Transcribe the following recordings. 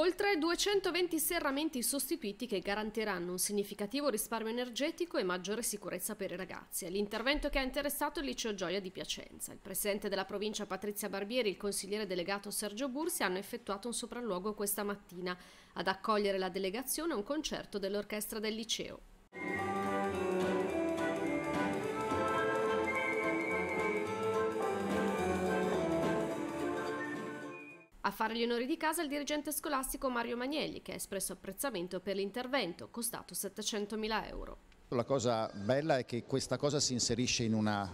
Oltre 220 serramenti sostituiti che garantiranno un significativo risparmio energetico e maggiore sicurezza per i ragazzi. È l'intervento che ha interessato il liceo Gioia di Piacenza. Il presidente della provincia Patrizia Barbieri e il consigliere delegato Sergio Bursi hanno effettuato un sopralluogo questa mattina. Ad accogliere la delegazione a un concerto dell'orchestra del liceo. A fare gli onori di casa il dirigente scolastico Mario Magnelli, che ha espresso apprezzamento per l'intervento, costato 700.000 euro. La cosa bella è che questa cosa si inserisce in una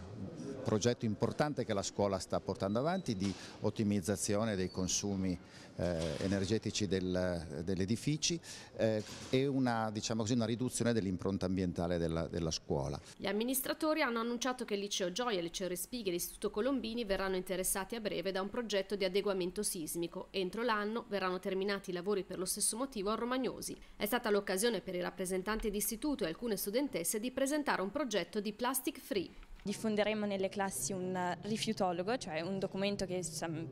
progetto importante che la scuola sta portando avanti di ottimizzazione dei consumi eh, energetici del, degli edifici eh, e una, diciamo così, una riduzione dell'impronta ambientale della, della, scuola. Gli amministratori hanno annunciato che il liceo Gioia, il liceo Respighi e l'istituto Colombini verranno interessati a breve da un progetto di adeguamento sismico. Entro l'anno verranno terminati i lavori per lo stesso motivo a Romagnosi. È stata l'occasione per i rappresentanti di istituto e alcune studentesse di presentare un progetto di plastic free Diffonderemo nelle classi un rifiutologo, cioè un documento che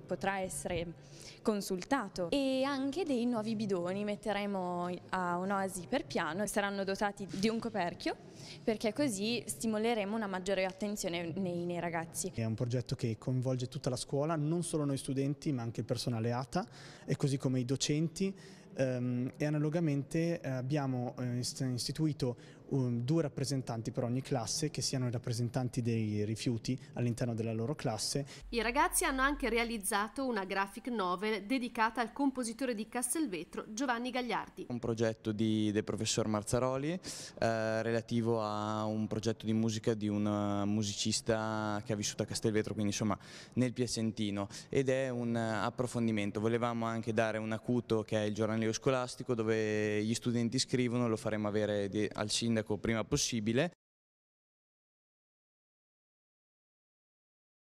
potrà essere consultato e anche dei nuovi bidoni, metteremo a un'oasi per piano, saranno dotati di un coperchio perché così stimoleremo una maggiore attenzione nei, nei ragazzi. È un progetto che coinvolge tutta la scuola, non solo noi studenti ma anche il personale ATA e così come i docenti Ehm, e analogamente eh, abbiamo eh, istituito um, due rappresentanti per ogni classe che siano i rappresentanti dei rifiuti all'interno della loro classe. I ragazzi hanno anche realizzato una graphic novel dedicata al compositore di Castelvetro Giovanni Gagliardi. Un progetto di, del professor Marzaroli eh, relativo a un progetto di musica di un eh, musicista che ha vissuto a Castelvetro, quindi insomma nel Piacentino ed è un approfondimento. Volevamo anche dare un acuto che è il giornalismo seminario scolastico dove gli studenti scrivono, lo faremo avere al sindaco prima possibile.